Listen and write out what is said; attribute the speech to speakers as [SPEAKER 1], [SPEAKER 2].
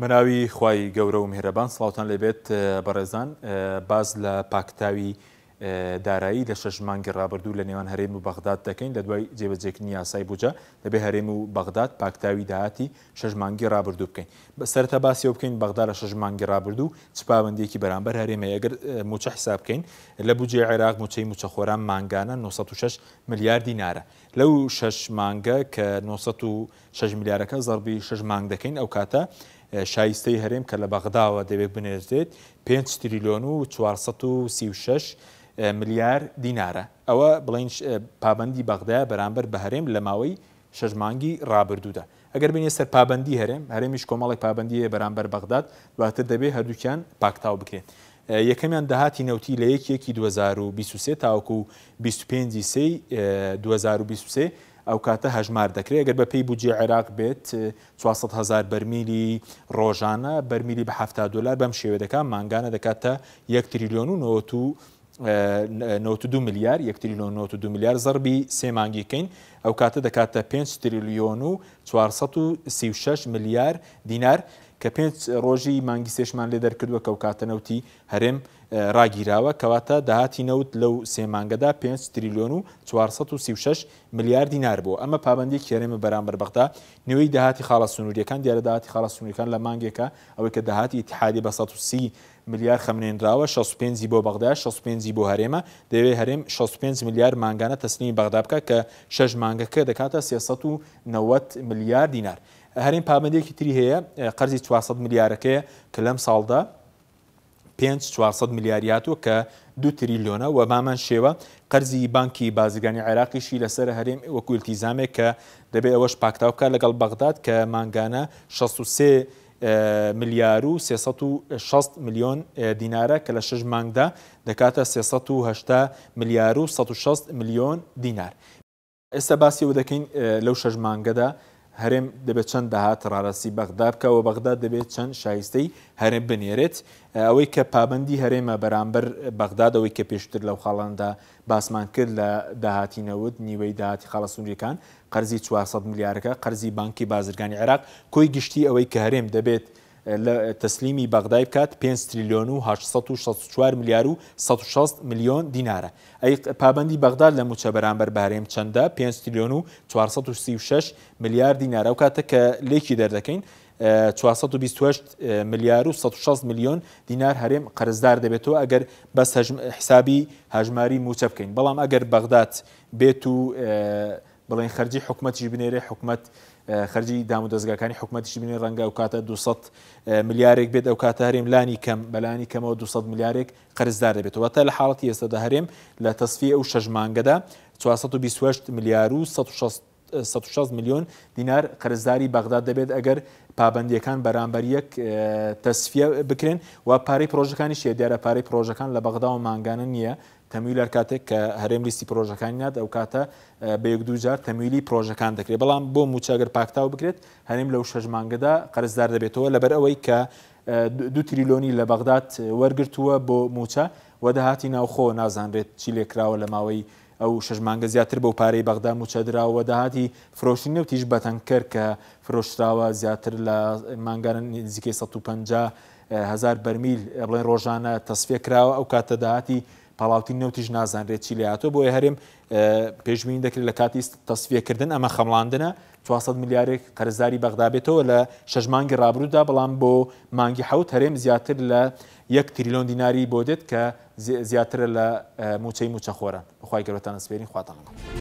[SPEAKER 1] بەناوی خی گەورە و مهرەبان سلااوان لەبێت بەڕێزان باز لە پاکتاوی دارایی لە شەژمانگە ڕابردوو لە نێوان هەرێم و بەغداد دەکەین لە دوای جێبەجێکننی یاسای بجە دەبێ هەرێم و بەغداد پاکتاوی داهاتی شەژمانگی ڕابردوو بکەین بەسەرتە باسی و بکەین بەغدا لە شەژمانگە ڕابردوو چپابندێکی بەرامبەر هەرێمەیەگەر موچە حساب بکەین لە بجێ عێراق موچەی موچەخۆران ماگانە 96 ملیاردی نارە لەو شەش مانگە کە 96 میلیارەکە زەربی شەژمانگ دەکەین ئەو کاتە شایستەی هەرێم کە لە بەغداوە دەبێت بنێژێت 5 تریلیۆن و 436 ملیار دینارە ئەوە بڵین پابندی بەغدای بەرامبەر بە هەرێم لە ماوەی شەژمانگی ڕابردوودا ئەگەر بینێ سەر پابندی هەرێم هەرێمیش کۆمەڵی پابندیە بەرامبەر بەغداد دواتر دەبێت هەردووکیان پاکتاو بکرێن. یەکەمیان داهاتی نەوتی لە یەکیەکی 2023 تاوکو 25 سی 2023 ئەو کاتە هەژمار دەکرێت گەر بە پێی بجێ عێراق بێت 400 هزار بەرمیلی ڕۆژانە بەرمیلی بە ه دلار بەم شێوێدەکان ماگانە دەکاتە 1 تریلیۆن و 92 میلیار 1 تریلیۆن 92 میلیار زەربی سێمانگیکەین ئەو کاتە دەکاتە 5 تریلیۆن و 436 میلیار دینار. کە پێنج ڕۆژی مانگی سێشمان لێ دەرکردووە کە و کاتەنەوتی هەرێم ڕاگیراوە کەواتە داهاتی نەوت لەو سێمانگەدا 5 تریلیۆن و 436 میلیارد دینار بوو ئەمە پابندی کێرێمە بەرامبەر بەغدا نوێی داهاتی خاڵە سنووریەکان دیارە داهاتی خاڵە سنووریەکان لە مانگێکە ئەوەی کە داهاتی اتحادی بە 130 میلیارد خەمنێنراوە 65 بۆ بەغدا 65 بۆ هەرێمە دەوێت هەرێم 65 میلیارد ماگانە تەسنی بەغدا بکە کە شەش مانگەکە دەکاتە 390 میلیارد دینار. هەرین پابندێکی تری هەیە قەرزی 400 میلیارەکەی کە لەم ساڵدا 400 میلیاریاتوە کە دو تریلیۆنە و مامان شێوە قەرزی بانکی بازرگانی عێراقیشی لەسەر هەرێم وەکوولتیزامێک کە دەبێت ئەوەش پاکتاوکە لەگەڵ بەغداد کە ماگانە 16 میلیار و 360 میلیۆن دینارە کە لە شش مانگدا دەکاتە 360 میلیار و 16 میلیۆن دینار. ئێستا باسیەوە دەکەین لەو شەژمانگەدا هەرێم دەبێت چەند داهات ڕاراسی بەغدابکەوە بەغدا دەبێت چەند شایستەی هەرێم بنێرێت ئەوەی کە پابندی هەرێمە بەرامبەر بەغدادەوەی کە پێشتر لەو خاڵاندا باسمان کرد لە داهاتینەوت نیوەی داهاتی خاڵە سنووریەکان قەرزی 400 میلیارەکە قەرزی بانکی بازرگانی عێراق کۆی گشتی ئەوەی کە هەرێم دەبێت تەسلیمی بەغدای بکات 5 تریلیۆن و 1664 میلیار و 16 میلیۆن دینارە ئەی پابندی بەغداد لە موچە بەرامبەر بارێم چەندە 5 تریلیۆن و 436 میلیارد دینارە و کاتە کە لێکی دەردەکەین 428 میلیار و 16 میلیۆن دینار هەرێم قەرزدار دەبێتەوە ئەگەر بەس حسابی هەژماری موچە بکەین بەڵام ئەگەر بەغداد بێت و بڵێن خەرجی حکوومەتیش بنێرێ حکوومەت خەرجی دام و دەستگاکانی حکوومەتیش بنێ ڕەنگە ئەو کاتە 200 ملیارێک بێت ئەو کاتارێم لانی کەم بەلانی کەمەوە 200 ملیارێک قرزدار دەبێتەوە تا لە حاڵەتی ئێستادا هەرێم لە تەسفی ئەو شەژمانگەدا 428 ملیار و 16 میلیۆن دینار قرزداری بەغدا دەبێت ئەگەر پابندیەکان بەرامبەر یەک تەسفە بکرێن و پارەی پرۆژەکانی شێ دیارە پارەی پرۆژەکان لە بەغدا و ماگانە نییە تەمیلەر کاتێک کە هەرێم لیستی پرۆژەکانی نات ئەو کاتە بە یەک دوجار تەمیلی پرۆژەکان دەکرێت بەڵام بۆ موچەگەر پاکتاو بکرێت هەرێم لەو شەژمانگەدا قەرزدار دەبێتەوە لەبەر ئەوەی کە دو تریلۆنی لە بەغداد وەرگرتووە بۆ موچە وەدەهاتی ناوخۆ نازانرێت چی لێکراوە لە ماوەی ئەو شژمانگە زیاتر بەو پارەی بەغدا موچەدراوە داهاتی فرۆشی نەوتیش بەتەنکەر کە فرۆشراوە زیاتر لە مانگانە نزیکەی 150 هزار بەرمیل بڵێن ڕۆژانە تەسفێکراوە ئەو کاتە داهاتی پاڵاوتی نەوتیش نازانرێت چی لاتۆ بۆیە هەرم پێشبین دەکرێت لە کاتی تەسویەکردن ئەمە خەمڵاندنە 400 میلیارێک قەرزاری بەغدابێتەوە لە شەژمانگی ڕابرودا بەڵام بۆ مانگی حوت هەرێم زیاتر لە یەک تریلۆن دیناری بۆ دێت کە زیاترە لە موچەی موچەخۆرە بخوای گەورەتان سپێنی خواتانەوە.